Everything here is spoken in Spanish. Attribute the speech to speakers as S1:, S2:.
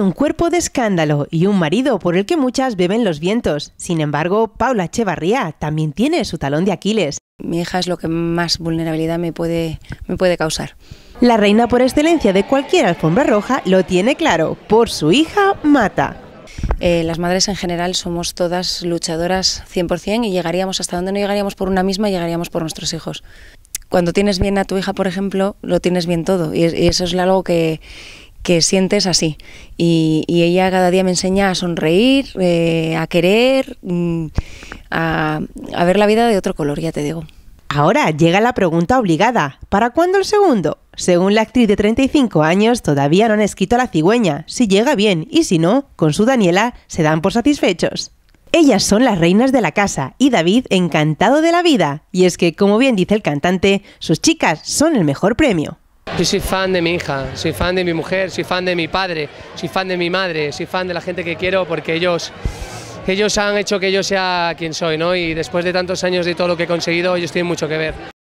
S1: un cuerpo de escándalo y un marido por el que muchas beben los vientos. Sin embargo, Paula Echevarría también tiene su talón de Aquiles. Mi hija es lo que más vulnerabilidad me puede, me puede causar. La reina por excelencia de cualquier alfombra roja lo tiene claro,
S2: por su hija mata. Eh, las madres en general somos todas luchadoras 100% y llegaríamos hasta donde no llegaríamos por una misma, llegaríamos por nuestros hijos. Cuando tienes bien a tu hija, por ejemplo, lo tienes bien todo y, y eso es algo que, que sientes así. Y, ella cada día me enseña a sonreír, eh, a querer, mm, a, a ver la vida de otro color, ya te digo. Ahora llega la pregunta obligada.
S1: ¿Para cuándo el segundo? Según la actriz de 35 años, todavía no han escrito a la cigüeña. Si llega bien y si no, con su Daniela se dan por satisfechos. Ellas son las reinas de la casa y David encantado de la vida. Y es que, como bien dice el cantante, sus chicas son el mejor premio.
S3: Yo soy fan de mi hija, soy fan de mi mujer, soy fan de mi padre, soy fan de mi madre, soy fan de la gente que quiero porque ellos, ellos han hecho que yo sea quien soy, ¿no? Y después de tantos años de todo lo que he conseguido, ellos tienen mucho que ver.